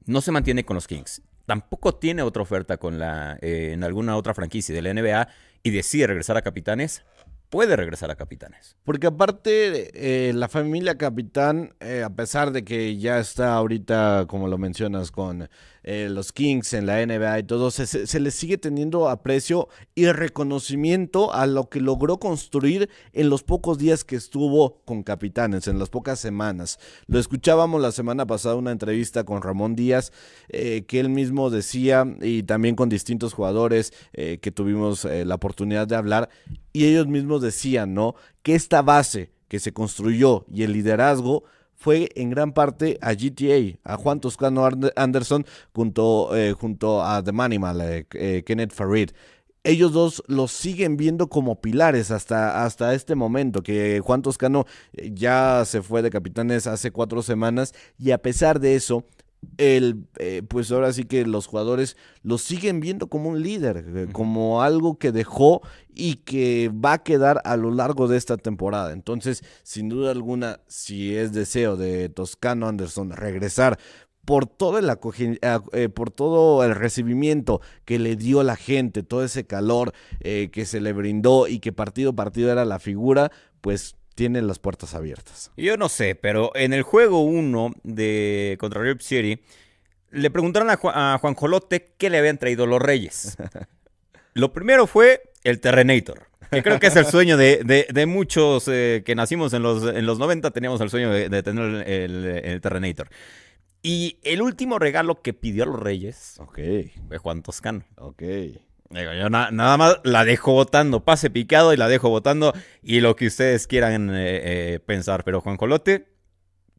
no se mantiene con los Kings, tampoco tiene otra oferta con la, eh, en alguna otra franquicia de la NBA y decide regresar a capitanes, puede regresar a Capitanes. Porque aparte, eh, la familia Capitán, eh, a pesar de que ya está ahorita, como lo mencionas, con eh, los Kings en la NBA y todo, se, se le sigue teniendo aprecio y reconocimiento a lo que logró construir en los pocos días que estuvo con Capitanes, en las pocas semanas. Lo escuchábamos la semana pasada, una entrevista con Ramón Díaz, que él mismo decía, y también con distintos jugadores que tuvimos la oportunidad de hablar, y ellos mismos decían, ¿no? Que esta base que se construyó y el liderazgo fue en gran parte a GTA, a Juan Toscano Anderson junto, eh, junto a The Manimal, eh, eh, Kenneth Farid. Ellos dos los siguen viendo como pilares hasta, hasta este momento, que Juan Toscano ya se fue de Capitanes hace cuatro semanas y a pesar de eso el, eh, pues ahora sí que los jugadores lo siguen viendo como un líder, eh, como algo que dejó y que va a quedar a lo largo de esta temporada. Entonces, sin duda alguna, si es deseo de Toscano Anderson regresar por todo, ah, el eh, por todo el recibimiento que le dio la gente, todo ese calor que se le brindó y que partido partido era la figura, pues tiene las puertas abiertas. Yo no sé, pero en el juego 1 de contra Rip City, le preguntaron a, Juan Jolote qué le habían traído los Reyes. Lo primero fue el Terrenator. Que creo que es el sueño de, muchos eh, que nacimos en los, en los 90, teníamos el sueño de, tener el, Terrenator. Y el último regalo que pidió a los Reyes okay. fue Juan Toscano. Ok yo nada más la dejo votando, pase picado y la dejo votando y lo que ustedes quieran eh, eh, pensar. Pero Juan Colote,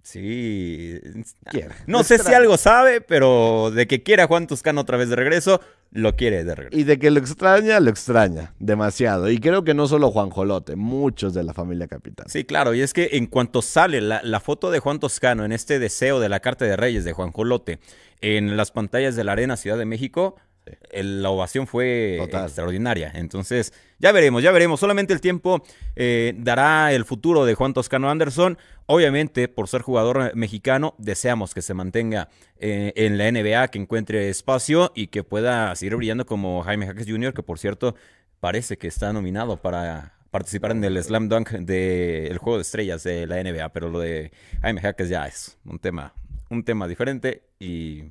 sí. Ah, no sé si algo sabe, pero de que quiera Juan Toscano otra vez de regreso, lo quiere de regreso. Y de que lo extraña, lo extraña demasiado. Y creo que no solo Juan Colote, muchos de la familia Capital. Sí, claro. Y es que en cuanto sale la, foto de Juan Toscano en este deseo de la Carta de Reyes de Juan Colote en las pantallas de la Arena Ciudad de México la ovación fue extraordinaria. Entonces, ya veremos, ya veremos. Solamente el tiempo eh, dará el futuro de Juan Toscano Anderson. Obviamente, por ser jugador mexicano, deseamos que se mantenga eh, en la NBA, que encuentre espacio y que pueda seguir brillando como Jaime Jaques Jr., que por cierto parece que está nominado para participar en el slam dunk del juego de estrellas de la NBA, pero lo de Jaime Jaques ya es un tema, un tema diferente y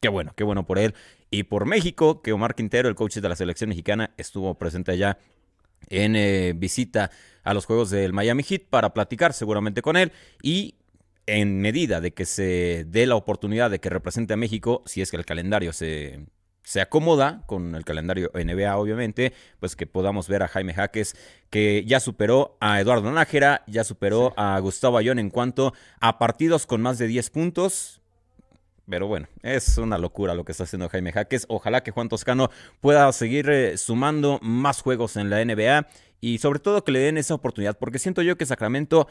qué bueno, qué bueno por él y por México, que Omar Quintero, el coach de la selección mexicana, estuvo presente allá en eh, visita a los Juegos del Miami Heat para platicar seguramente con él y en medida de que se dé la oportunidad de que represente a México, si es que el calendario se, se acomoda con el calendario NBA obviamente, pues que podamos ver a Jaime Jaques que ya superó a Eduardo Nájera, ya superó a Gustavo Ayón en cuanto a partidos con más de 10 puntos, pero bueno, es una locura lo que está haciendo Jaime Jaques. Ojalá que Juan Toscano pueda seguir eh, sumando más juegos en la NBA y sobre todo que le den esa oportunidad, porque siento yo que Sacramento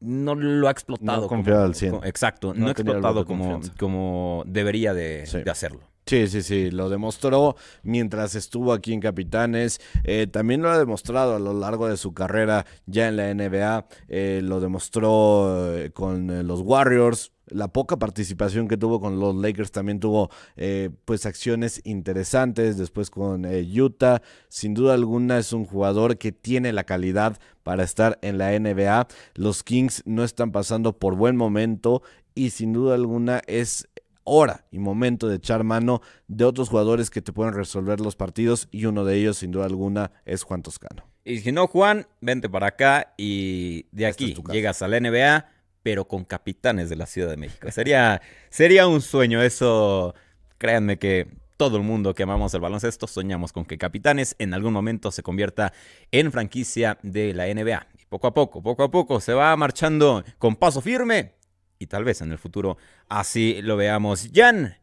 no lo ha explotado. confiado al 100. exacto, no, ha explotado como, como debería de, hacerlo. Sí, sí, sí, lo demostró mientras estuvo aquí en Capitanes. Eh, también lo ha demostrado a lo largo de su carrera ya en la NBA. Eh, lo demostró con los Warriors, la poca participación que tuvo con los Lakers también tuvo eh, pues acciones interesantes después con eh, Utah sin duda alguna es un jugador que tiene la calidad para estar en la NBA los Kings no están pasando por buen momento y sin duda alguna es hora y momento de echar mano de otros jugadores que te pueden resolver los partidos y uno de ellos sin duda alguna es Juan Toscano y si no Juan vente para acá y de aquí llegas a la NBA pero con capitanes de la Ciudad de México. Sería, sería un sueño eso. Créanme que todo el mundo que amamos el baloncesto soñamos con que Capitanes en algún momento se convierta en franquicia de la NBA. Y poco a poco, poco a poco se va marchando con paso firme y tal vez en el futuro así lo veamos. Jan,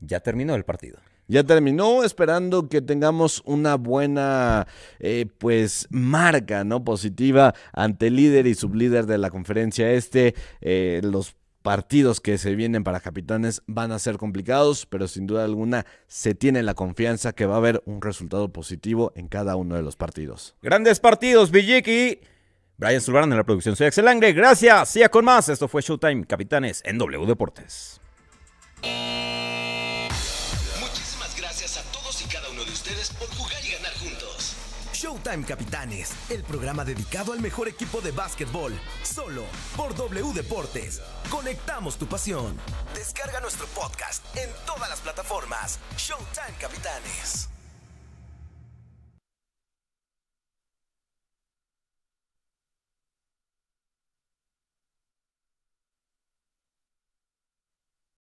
ya terminó el partido ya terminó, esperando que tengamos una buena eh, pues marca no positiva ante el líder y sublíder de la conferencia este, eh, los partidos que se vienen para capitanes van a ser complicados, pero sin duda alguna se tiene la confianza que va a haber un resultado positivo en cada uno de los partidos. Grandes partidos, Villiki. Brian Zulbarán en la producción. Soy Axel Gracias. Siga con más. Esto fue Showtime Capitanes en W Deportes. Showtime Capitanes, el programa dedicado al mejor equipo de básquetbol, solo por W Deportes. Conectamos tu pasión. Descarga nuestro podcast en todas las plataformas. Showtime Capitanes.